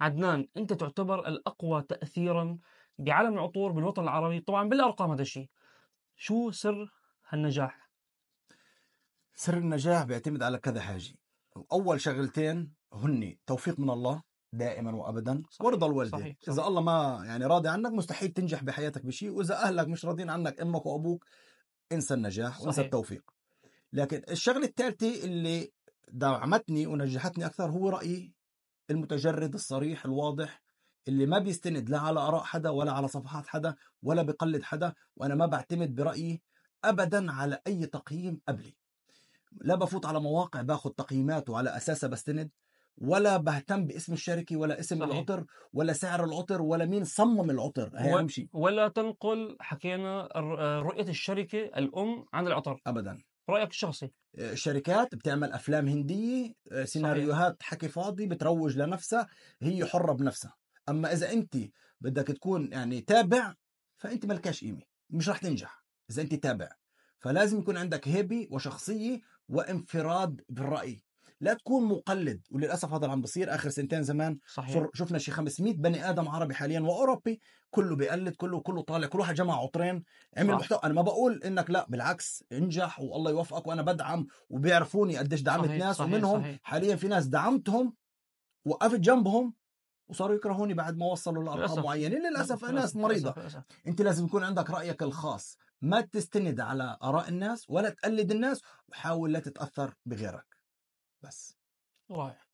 عدنان انت تعتبر الاقوى تاثيرا بعالم العطور بالوطن العربي طبعا بالارقام هذا الشيء شو سر هالنجاح سر النجاح بيعتمد على كذا حاجه اول شغلتين هن توفيق من الله دائما وابدا صحيح. ورضا الوالدين صحيح. صحيح. اذا الله ما يعني راضي عنك مستحيل تنجح بحياتك بشيء واذا اهلك مش راضيين عنك امك وابوك انسى النجاح وانسى التوفيق لكن الشغله الثالثه اللي دعمتني ونجحتني اكثر هو رايي المتجرد الصريح الواضح اللي ما بيستند لا على اراء حدا ولا على صفحات حدا ولا بقلد حدا وانا ما بعتمد برايي ابدا على اي تقييم قبلي لا بفوت على مواقع باخذ تقييمات وعلى اساسها بستند ولا بهتم باسم الشركه ولا اسم صحيح. العطر ولا سعر العطر ولا مين صمم العطر هي امشي ولا تنقل حكينا رؤيه الشركه الام عن العطر ابدا رايك الشخصي آه، شركات بتعمل افلام هنديه آه، سيناريوهات صحيح. حكي فاضي بتروج لنفسها هي حره بنفسها اما اذا انت بدك تكون يعني تابع فانت لكش قيمه مش رح تنجح اذا انت تابع فلازم يكون عندك هيبه وشخصيه وانفراد بالراي لا تكون مقلد وللاسف هذا اللي عم بصير اخر سنتين زمان صحيح. شفنا شي 500 بني ادم عربي حاليا واوروبي كله بيقلد كله كله طالع كل واحد جمع عطرين عمل محتوى انا ما بقول انك لا بالعكس انجح والله يوفقك وانا بدعم وبيعرفوني قديش دعمت صحيح. ناس صحيح. ومنهم صحيح. حاليا في ناس دعمتهم وقفت جنبهم وصاروا يكرهوني بعد ما وصلوا لارقام معينه للاسف ناس مريضه للأسف. انت لازم يكون عندك رايك الخاص ما تستند على اراء الناس ولا تقلد الناس وحاول لا تتاثر بغيرك بس رائع